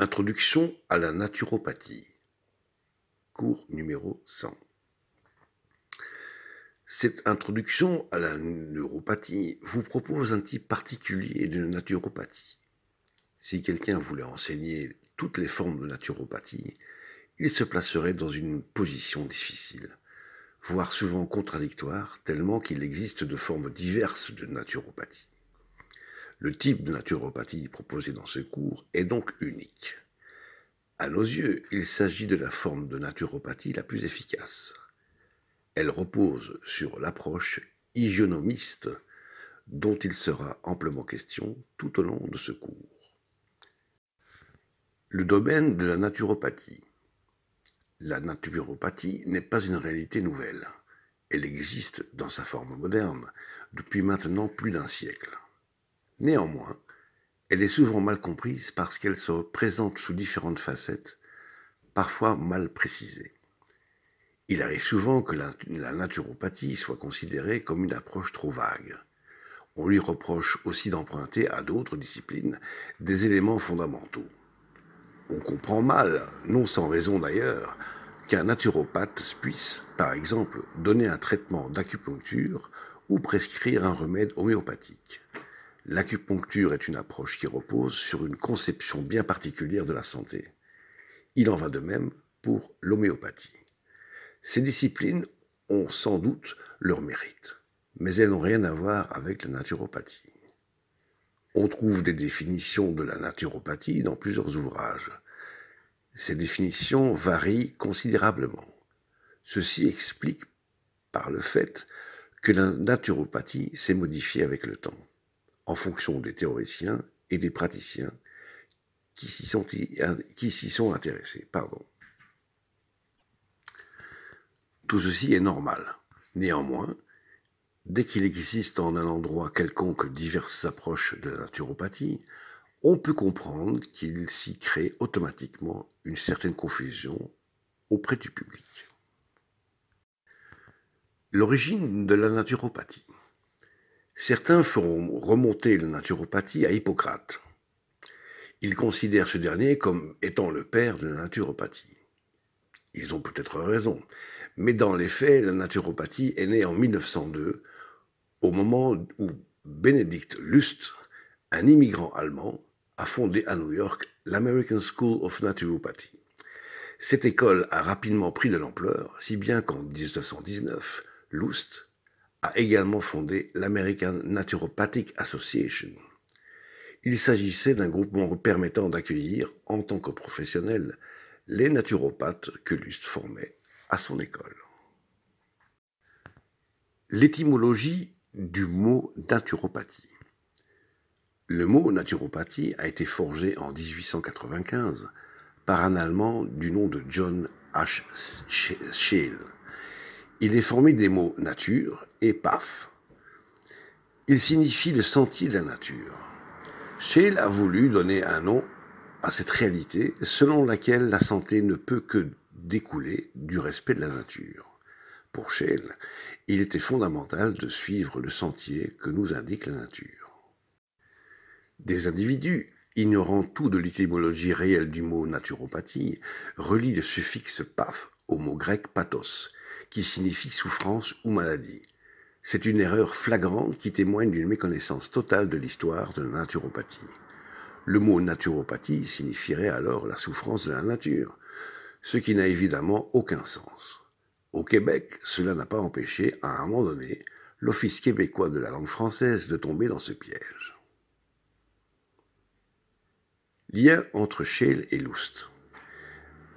Introduction à la naturopathie. Cours numéro 100. Cette introduction à la neuropathie vous propose un type particulier de naturopathie. Si quelqu'un voulait enseigner toutes les formes de naturopathie, il se placerait dans une position difficile, voire souvent contradictoire, tellement qu'il existe de formes diverses de naturopathie. Le type de naturopathie proposé dans ce cours est donc unique. À nos yeux, il s'agit de la forme de naturopathie la plus efficace. Elle repose sur l'approche hygiénomiste dont il sera amplement question tout au long de ce cours. Le domaine de la naturopathie. La naturopathie n'est pas une réalité nouvelle. Elle existe dans sa forme moderne depuis maintenant plus d'un siècle. Néanmoins, elle est souvent mal comprise parce qu'elle se présente sous différentes facettes, parfois mal précisées. Il arrive souvent que la, naturopathie soit considérée comme une approche trop vague. On lui reproche aussi d'emprunter à d'autres disciplines des éléments fondamentaux. On comprend mal, non sans raison d'ailleurs, qu'un naturopathe puisse, par exemple, donner un traitement d'acupuncture ou prescrire un remède homéopathique. L'acupuncture est une approche qui repose sur une conception bien particulière de la santé. Il en va de même pour l'homéopathie. Ces disciplines ont sans doute leur mérite, mais elles n'ont rien à voir avec la naturopathie. On trouve des définitions de la naturopathie dans plusieurs ouvrages. Ces définitions varient considérablement. Ceci explique par le fait que la naturopathie s'est modifiée avec le temps en fonction des théoriciens et des praticiens qui s'y sont, sont intéressés. Pardon. Tout ceci est normal. Néanmoins, dès qu'il existe en un endroit quelconque diverses approches de la naturopathie, on peut comprendre qu'il s'y crée automatiquement une certaine confusion auprès du public. L'origine de la naturopathie. Certains feront remonter la naturopathie à Hippocrate. Ils considèrent ce dernier comme étant le père de la naturopathie. Ils ont peut-être raison, mais dans les faits, la naturopathie est née en 1902, au moment où Benedict Lust, un immigrant allemand, a fondé à New York l'American School of Naturopathy. Cette école a rapidement pris de l'ampleur, si bien qu'en 1919, Lust a également fondé l'American Naturopathic Association. Il s'agissait d'un groupement permettant d'accueillir, en tant que professionnels, les naturopathes que Lust formait à son école. L'étymologie du mot naturopathie. Le mot naturopathie a été forgé en 1895 par un Allemand du nom de John H. Scheele. Il est formé des mots nature et paf. Il signifie le sentier de la nature. Schell a voulu donner un nom à cette réalité selon laquelle la santé ne peut que découler du respect de la nature. Pour Schell, il était fondamental de suivre le sentier que nous indique la nature. Des individus, ignorant tout de l'étymologie réelle du mot naturopathie, relient le suffixe paf au mot grec pathos, qui signifie souffrance ou maladie. C'est une erreur flagrante qui témoigne d'une méconnaissance totale de l'histoire de la naturopathie. Le mot naturopathie signifierait alors la souffrance de la nature, ce qui n'a évidemment aucun sens. Au Québec, cela n'a pas empêché, à un moment donné, l'Office québécois de la langue française de tomber dans ce piège. Lien entre Schell et Loust.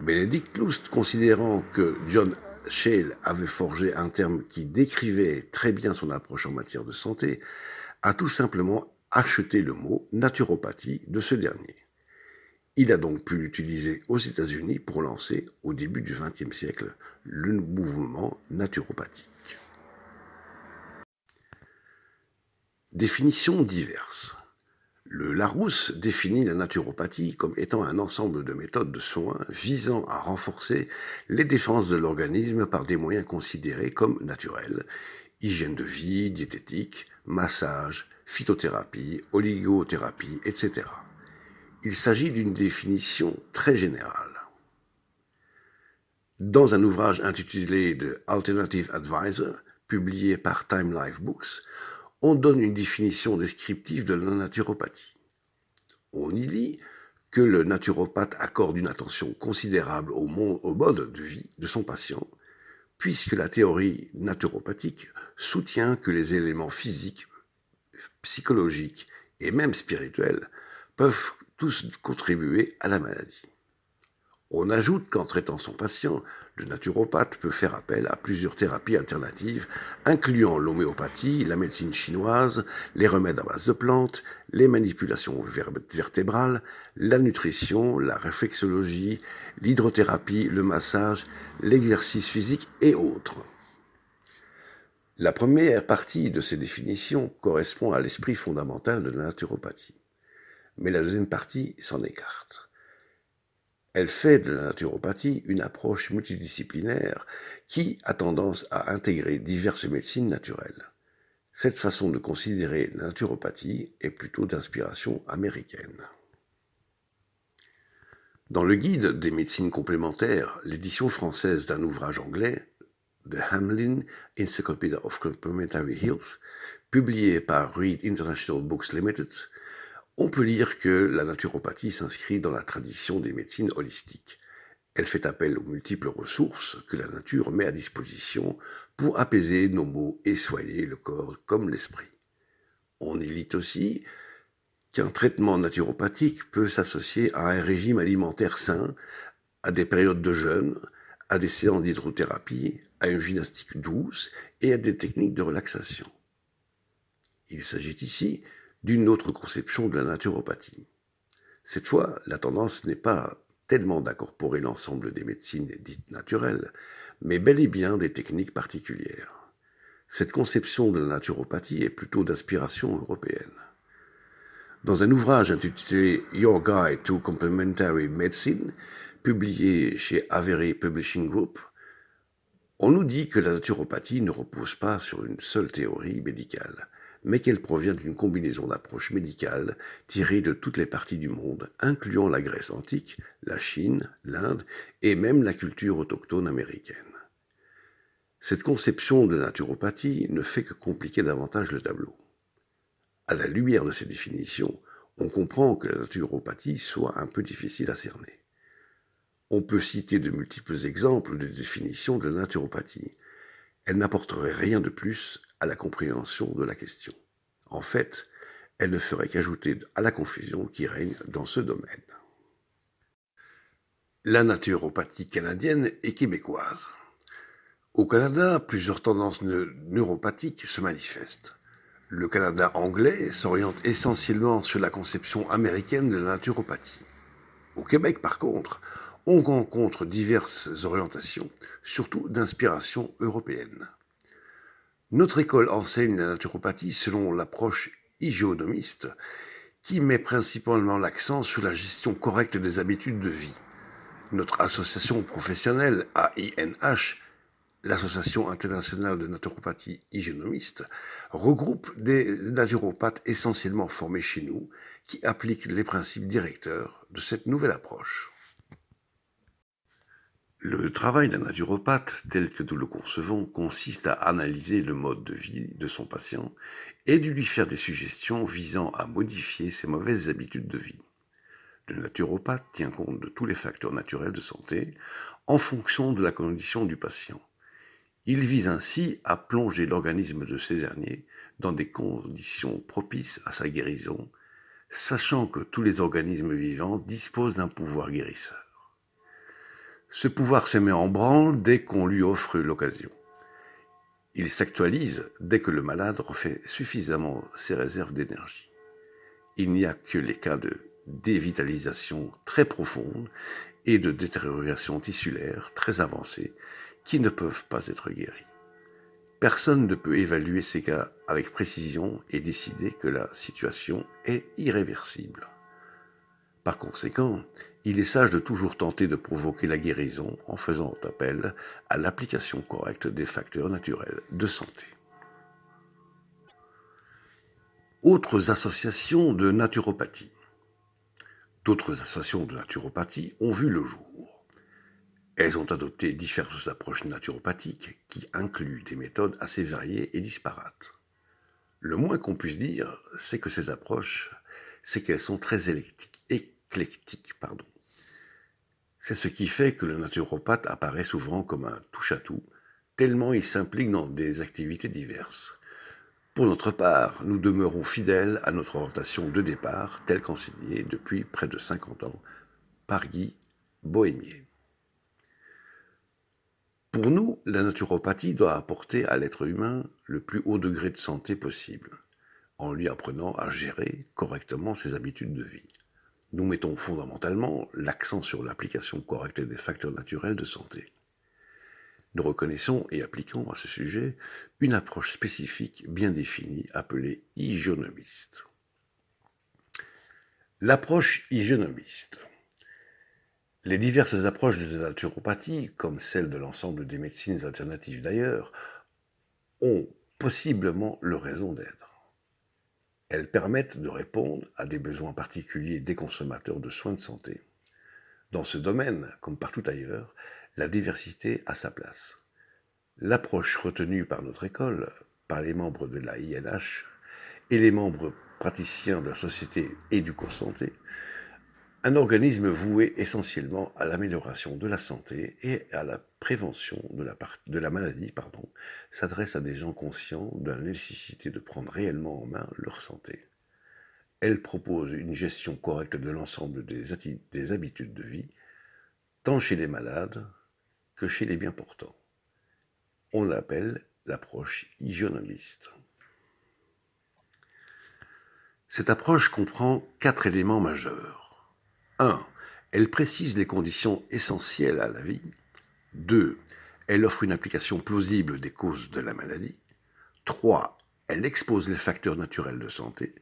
Bénédicte Loust, considérant que John Shale avait forgé un terme qui décrivait très bien son approche en matière de santé, a tout simplement acheté le mot naturopathie de ce dernier. Il a donc pu l'utiliser aux États-Unis pour lancer, au début du XXe siècle, le mouvement naturopathique. Définitions diverses. Le Larousse définit la naturopathie comme étant un ensemble de méthodes de soins visant à renforcer les défenses de l'organisme par des moyens considérés comme naturels, hygiène de vie, diététique, massage, phytothérapie, oligothérapie, etc. Il s'agit d'une définition très générale. Dans un ouvrage intitulé The Alternative Advisor, publié par Time Life Books, on donne une définition descriptive de la naturopathie. On y lit que le naturopathe accorde une attention considérable au, mode de vie de son patient, puisque la théorie naturopathique soutient que les éléments physiques, psychologiques et même spirituels peuvent tous contribuer à la maladie. On ajoute qu'en traitant son patient, le naturopathe peut faire appel à plusieurs thérapies alternatives, incluant l'homéopathie, la médecine chinoise, les remèdes à base de plantes, les manipulations vertébrales, la nutrition, la réflexologie, l'hydrothérapie, le massage, l'exercice physique et autres. La première partie de ces définitions correspond à l'esprit fondamental de la naturopathie, mais la deuxième partie s'en écarte elle fait de la naturopathie une approche multidisciplinaire qui a tendance à intégrer diverses médecines naturelles. Cette façon de considérer la naturopathie est plutôt d'inspiration américaine. Dans le guide des médecines complémentaires, l'édition française d'un ouvrage anglais, The Hamlin Encyclopedia of Complementary Health, publié par Reed International Books Limited, on peut lire que la naturopathie s'inscrit dans la tradition des médecines holistiques. Elle fait appel aux multiples ressources que la nature met à disposition pour apaiser nos maux et soigner le corps comme l'esprit. On y lit aussi qu'un traitement naturopathique peut s'associer à un régime alimentaire sain, à des périodes de jeûne, à des séances d'hydrothérapie, à une gymnastique douce et à des techniques de relaxation. Il s'agit ici d'une autre conception de la naturopathie. Cette fois, la tendance n'est pas tellement d'incorporer l'ensemble des médecines dites naturelles, mais bel et bien des techniques particulières. Cette conception de la naturopathie est plutôt d'inspiration européenne. Dans un ouvrage intitulé Your Guide to Complementary Medicine, publié chez Avery Publishing Group, on nous dit que la naturopathie ne repose pas sur une seule théorie médicale, mais qu'elle provient d'une combinaison d'approches médicales tirées de toutes les parties du monde, incluant la Grèce antique, la Chine, l'Inde et même la culture autochtone américaine. Cette conception de naturopathie ne fait que compliquer davantage le tableau. À la lumière de ces définitions, on comprend que la naturopathie soit un peu difficile à cerner. On peut citer de multiples exemples de définitions de naturopathie. Elle n'apporterait rien de plus à la compréhension de la question. En fait, elle ne ferait qu'ajouter à la confusion qui règne dans ce domaine. La naturopathie canadienne et québécoise. Au Canada, plusieurs tendances neuropathiques se manifestent. Le Canada anglais s'oriente essentiellement sur la conception américaine de la naturopathie. Au Québec, par contre, on rencontre diverses orientations, surtout d'inspiration européenne. Notre école enseigne la naturopathie selon l'approche hygiénomiste qui met principalement l'accent sur la gestion correcte des habitudes de vie. Notre association professionnelle AINH, l'Association internationale de naturopathie hygiénomiste, regroupe des naturopathes essentiellement formés chez nous qui appliquent les principes directeurs de cette nouvelle approche. Le travail d'un naturopathe, tel que nous le concevons, consiste à analyser le mode de vie de son patient et de lui faire des suggestions visant à modifier ses mauvaises habitudes de vie. Le naturopathe tient compte de tous les facteurs naturels de santé en fonction de la condition du patient. Il vise ainsi à plonger l'organisme de ces derniers dans des conditions propices à sa guérison, sachant que tous les organismes vivants disposent d'un pouvoir guérisseur. Ce pouvoir se met en branle dès qu'on lui offre l'occasion. Il s'actualise dès que le malade refait suffisamment ses réserves d'énergie. Il n'y a que les cas de dévitalisation très profonde et de détérioration tissulaire très avancée qui ne peuvent pas être guéris. Personne ne peut évaluer ces cas avec précision et décider que la situation est irréversible. Par conséquent, il est sage de toujours tenter de provoquer la guérison en faisant appel à l'application correcte des facteurs naturels de santé. Autres associations de naturopathie. D'autres associations de naturopathie ont vu le jour. Elles ont adopté diverses approches naturopathiques qui incluent des méthodes assez variées et disparates. Le moins qu'on puisse dire, c'est que ces approches, c'est qu'elles sont très électiques, éclectiques, pardon. C'est ce qui fait que le naturopathe apparaît souvent comme un touche-à-tout, tellement il s'implique dans des activités diverses. Pour notre part, nous demeurons fidèles à notre orientation de départ, telle qu'enseignée depuis près de 50 ans par Guy Bohémier. Pour nous, la naturopathie doit apporter à l'être humain le plus haut degré de santé possible, en lui apprenant à gérer correctement ses habitudes de vie nous mettons fondamentalement l'accent sur l'application correcte des facteurs naturels de santé. Nous reconnaissons et appliquons à ce sujet une approche spécifique bien définie appelée hygiénomiste. L'approche hygiénomiste. Les diverses approches de la naturopathie, comme celle de l'ensemble des médecines alternatives d'ailleurs, ont possiblement leur raison d'être. Elles permettent de répondre à des besoins particuliers des consommateurs de soins de santé. Dans ce domaine, comme partout ailleurs, la diversité a sa place. L'approche retenue par notre école, par les membres de la INH et les membres praticiens de la société Éduco-Santé, un organisme voué essentiellement à l'amélioration de la santé et à la prévention de la, maladie s'adresse à des gens conscients de la nécessité de prendre réellement en main leur santé. Elle propose une gestion correcte de l'ensemble des, des habitudes de vie, tant chez les malades que chez les bien portants. On l'appelle l'approche hygiénomiste. Cette approche comprend quatre éléments majeurs. 1. Elle précise les conditions essentielles à la vie, 2. Elle offre une application plausible des causes de la maladie. 3. Elle expose les facteurs naturels de santé.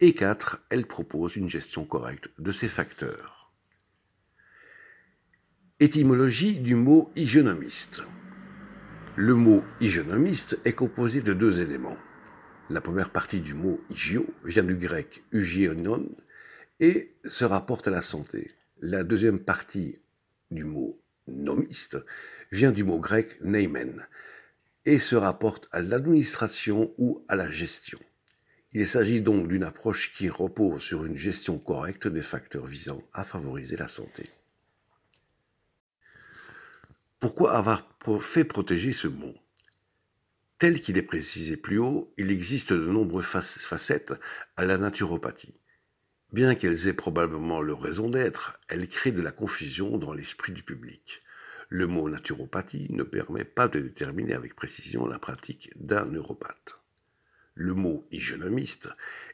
Et 4. Elle propose une gestion correcte de ces facteurs. Étymologie du mot hygiénomiste. Le mot hygiénomiste est composé de deux éléments. La première partie du mot hygio vient du grec hygienon et se rapporte à la santé. La deuxième partie du mot nomiste vient du mot grec neimen et se rapporte à l'administration ou à la gestion. Il s'agit donc d'une approche qui repose sur une gestion correcte des facteurs visant à favoriser la santé. Pourquoi avoir fait protéger ce mot Tel qu'il est précisé plus haut, il existe de nombreuses facettes à la naturopathie. Bien qu'elles aient probablement leur raison d'être, elles créent de la confusion dans l'esprit du public. Le mot naturopathie ne permet pas de déterminer avec précision la pratique d'un neuropathe. Le mot hygiénomiste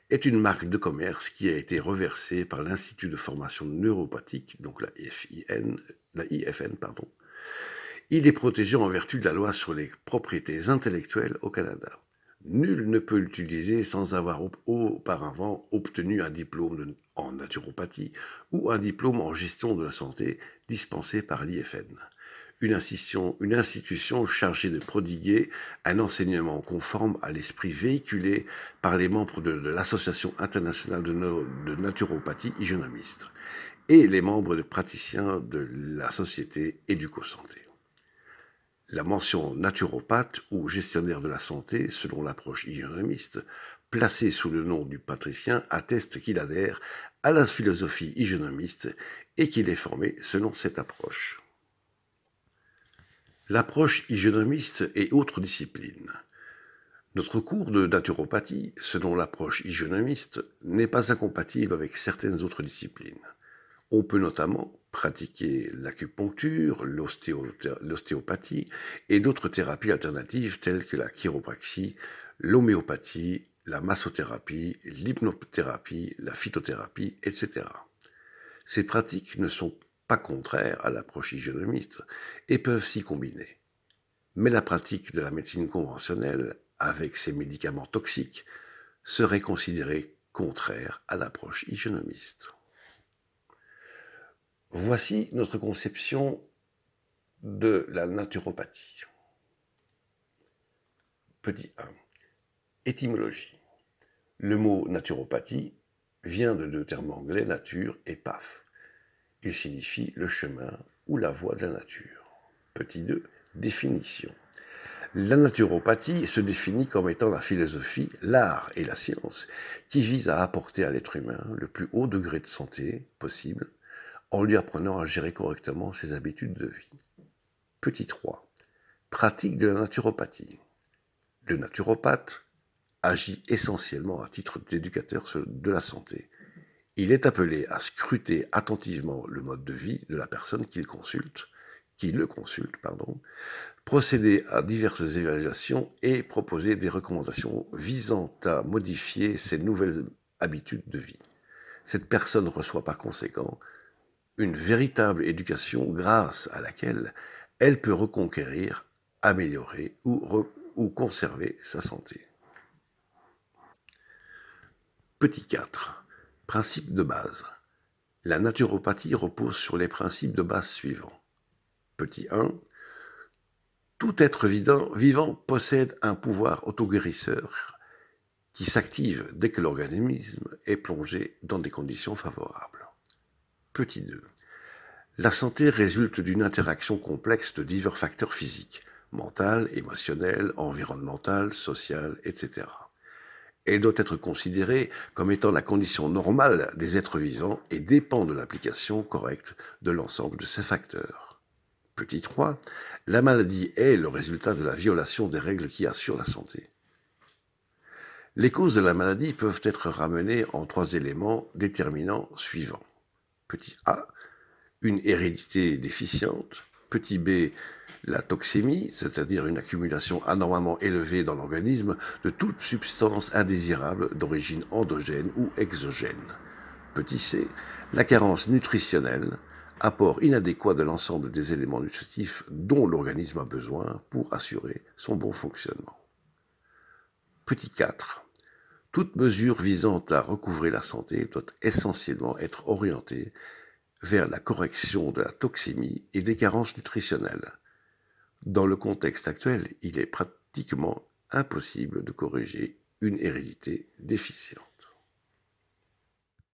est une marque de commerce qui a été reversée par l'Institut de formation neuropathique, donc la, la IFN. Pardon. Il est protégé en vertu de la loi sur les propriétés intellectuelles au Canada nul ne peut l'utiliser sans avoir auparavant obtenu un diplôme en naturopathie ou un diplôme en gestion de la santé dispensé par l'IFN. Une institution, chargée de prodiguer un enseignement conforme à l'esprit véhiculé par les membres de, l'Association internationale de, de naturopathie hygiénomiste et les membres de praticiens de la Société Éduco-Santé la mention naturopathe ou gestionnaire de la santé, selon l'approche hygiénomiste, placée sous le nom du patricien, atteste qu'il adhère à la philosophie hygiénomiste et qu'il est formé selon cette approche. L'approche hygiénomiste et autres disciplines. Notre cours de naturopathie, selon l'approche hygiénomiste, n'est pas incompatible avec certaines autres disciplines. On peut notamment pratiquer l'acupuncture, l'ostéopathie et d'autres thérapies alternatives telles que la chiropraxie, l'homéopathie, la massothérapie, l'hypnothérapie, la phytothérapie, etc. Ces pratiques ne sont pas contraires à l'approche hygiénomiste et peuvent s'y combiner. Mais la pratique de la médecine conventionnelle avec ses médicaments toxiques serait considérée contraire à l'approche hygiénomiste. Voici notre conception de la naturopathie. Petit 1. Étymologie. Le mot naturopathie vient de deux termes anglais, nature et paf. Il signifie le chemin ou la voie de la nature. Petit 2. Définition. La naturopathie se définit comme étant la philosophie, l'art et la science qui visent à apporter à l'être humain le plus haut degré de santé possible en lui apprenant à gérer correctement ses habitudes de vie. Petit 3. Pratique de la naturopathie. Le naturopathe agit essentiellement à titre d'éducateur de la santé. Il est appelé à scruter attentivement le mode de vie de la personne qu'il consulte, qui le consulte, pardon, procéder à diverses évaluations et proposer des recommandations visant à modifier ses nouvelles habitudes de vie. Cette personne reçoit par conséquent une véritable éducation grâce à laquelle elle peut reconquérir, améliorer ou, conserver sa santé. Petit 4. Principe de base. La naturopathie repose sur les principes de base suivants. Petit 1. Tout être vivant possède un pouvoir autoguérisseur qui s'active dès que l'organisme est plongé dans des conditions favorables. Petit 2. La santé résulte d'une interaction complexe de divers facteurs physiques, mentaux, émotionnels, environnementaux, sociaux, etc. Elle doit être considérée comme étant la condition normale des êtres vivants et dépend de l'application correcte de l'ensemble de ces facteurs. Petit 3. La maladie est le résultat de la violation des règles qui assurent la santé. Les causes de la maladie peuvent être ramenées en trois éléments déterminants suivants petit a, une hérédité déficiente, petit b, la toxémie, c'est-à-dire une accumulation anormalement élevée dans l'organisme de toute substance indésirable d'origine endogène ou exogène. Petit c, la carence nutritionnelle, apport inadéquat de l'ensemble des éléments nutritifs dont l'organisme a besoin pour assurer son bon fonctionnement. Petit 4. Toute mesure visant à recouvrer la santé doit essentiellement être orientée vers la correction de la toxémie et des carences nutritionnelles. Dans le contexte actuel, il est pratiquement impossible de corriger une hérédité déficiente.